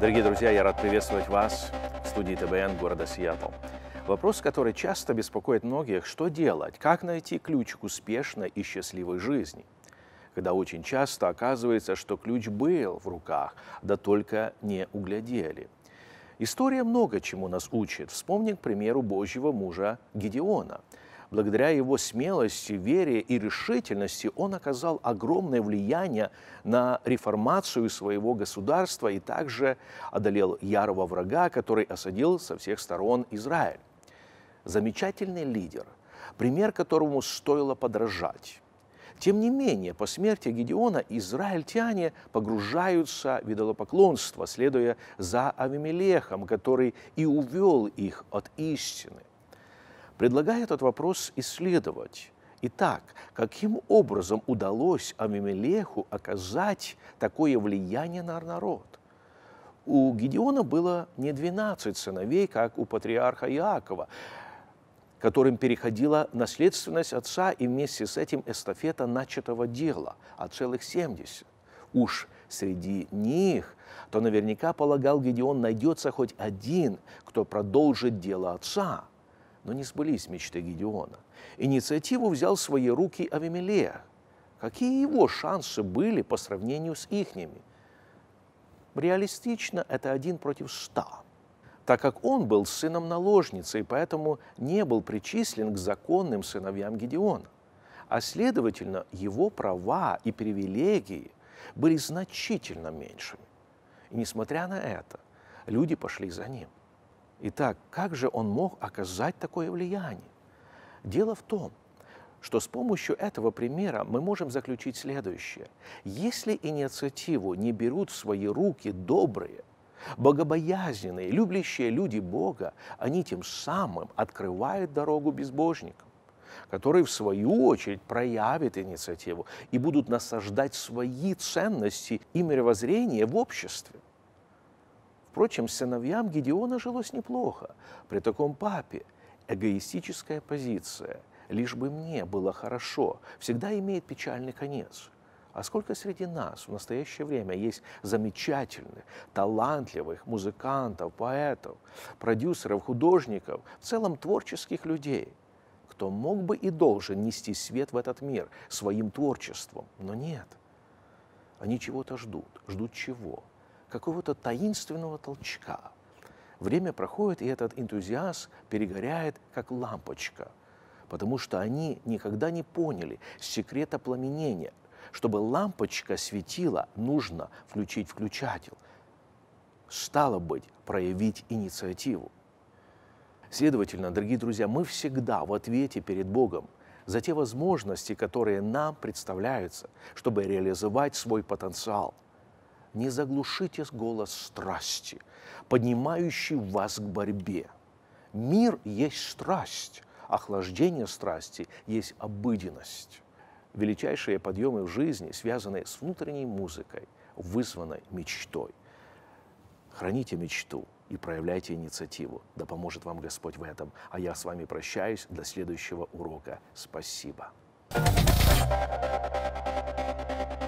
Дорогие друзья, я рад приветствовать вас в студии ТБН города Сиэтл. Вопрос, который часто беспокоит многих, что делать, как найти ключ к успешной и счастливой жизни, когда очень часто оказывается, что ключ был в руках, да только не углядели. История много чему нас учит. Вспомним, к примеру, Божьего мужа Гедеона – благодаря его смелости, вере и решительности он оказал огромное влияние на реформацию своего государства и также одолел ярого врага, который осадил со всех сторон Израиль. Замечательный лидер, пример которому стоило подражать. Тем не менее, по смерти Гедеона израильтяне погружаются в идолопоклонство, следуя за Авимелехом, который и увел их от истины. Предлагаю этот вопрос исследовать. Итак, каким образом удалось Амимелеху оказать такое влияние на народ? У Гедеона было не 12 сыновей, как у патриарха Иакова, которым переходила наследственность отца и вместе с этим эстафета начатого дела, а целых 70. Уж среди них, то наверняка, полагал Гедеон, найдется хоть один, кто продолжит дело отца – но не сбылись мечты Гедеона. Инициативу взял в свои руки Авимелея. Какие его шансы были по сравнению с ихними? Реалистично это один против ста, так как он был сыном наложницы и поэтому не был причислен к законным сыновьям Гедеона. А следовательно, его права и привилегии были значительно меньшими. И несмотря на это, люди пошли за ним. Итак, как же он мог оказать такое влияние? Дело в том, что с помощью этого примера мы можем заключить следующее. Если инициативу не берут в свои руки добрые, богобоязненные, любящие люди Бога, они тем самым открывают дорогу безбожникам которые в свою очередь проявят инициативу и будут насаждать свои ценности и мировоззрение в обществе. Впрочем, сыновьям Гедеона жилось неплохо. При таком папе эгоистическая позиция «лишь бы мне было хорошо» всегда имеет печальный конец. А сколько среди нас в настоящее время есть замечательных, талантливых музыкантов, поэтов, продюсеров, художников, в целом творческих людей, кто мог бы и должен нести свет в этот мир своим творчеством, но нет. Они чего-то ждут. Ждут чего? какого-то таинственного толчка. Время проходит, и этот энтузиазм перегоряет, как лампочка, потому что они никогда не поняли секрета пламенения. Чтобы лампочка светила, нужно включить включатель. Стало быть, проявить инициативу. Следовательно, дорогие друзья, мы всегда в ответе перед Богом за те возможности, которые нам представляются, чтобы реализовать свой потенциал – не заглушите голос страсти, поднимающий вас к борьбе. Мир есть страсть, охлаждение страсти есть обыденность. Величайшие подъемы в жизни, связаны с внутренней музыкой, вызванной мечтой. Храните мечту и проявляйте инициативу. Да поможет вам Господь в этом. А я с вами прощаюсь до следующего урока. Спасибо. Thank you.